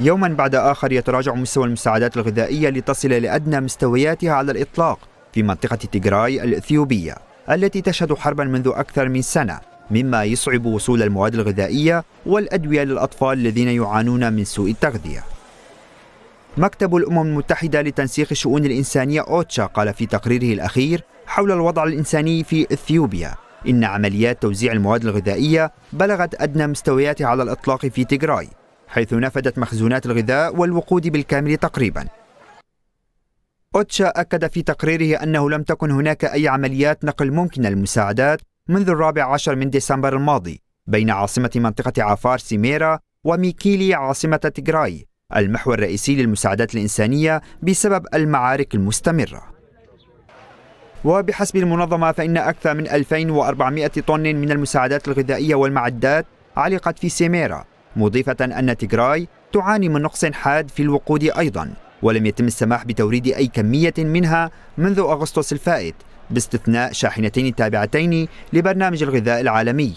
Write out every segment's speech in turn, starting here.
يوما بعد آخر يتراجع مستوى المساعدات الغذائية لتصل لأدنى مستوياتها على الإطلاق في منطقة تيغراي الإثيوبية التي تشهد حربا منذ أكثر من سنة مما يصعب وصول المواد الغذائية والأدوية للأطفال الذين يعانون من سوء التغذية مكتب الأمم المتحدة لتنسيق الشؤون الإنسانية أوتشا قال في تقريره الأخير حول الوضع الإنساني في إثيوبيا إن عمليات توزيع المواد الغذائية بلغت أدنى مستوياتها على الإطلاق في تيغراي حيث نفدت مخزونات الغذاء والوقود بالكامل تقريبا أوتشا أكد في تقريره أنه لم تكن هناك أي عمليات نقل ممكنة للمساعدات منذ الرابع عشر من ديسمبر الماضي بين عاصمة منطقة عفار سيميرا وميكيلي عاصمة تيغراي المحور الرئيسي للمساعدات الإنسانية بسبب المعارك المستمرة وبحسب المنظمة فإن أكثر من 2400 طن من المساعدات الغذائية والمعدات علقت في سيميرا مضيفة أن تيغراي تعاني من نقص حاد في الوقود أيضا ولم يتم السماح بتوريد أي كمية منها منذ أغسطس الفائت باستثناء شاحنتين تابعتين لبرنامج الغذاء العالمي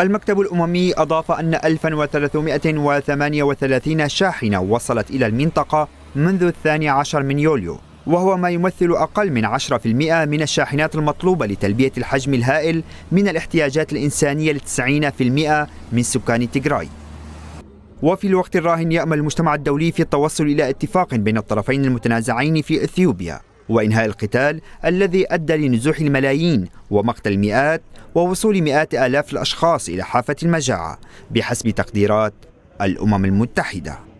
المكتب الأممي أضاف أن 1338 شاحنة وصلت إلى المنطقة منذ الثاني عشر من يوليو وهو ما يمثل أقل من 10% من الشاحنات المطلوبة لتلبية الحجم الهائل من الاحتياجات الإنسانية في 90% من سكان تيغراي وفي الوقت الراهن يأمل المجتمع الدولي في التوصل إلى اتفاق بين الطرفين المتنازعين في إثيوبيا وإنهاء القتال الذي أدى لنزوح الملايين ومقتل المئات ووصول مئات آلاف الأشخاص إلى حافة المجاعة بحسب تقديرات الأمم المتحدة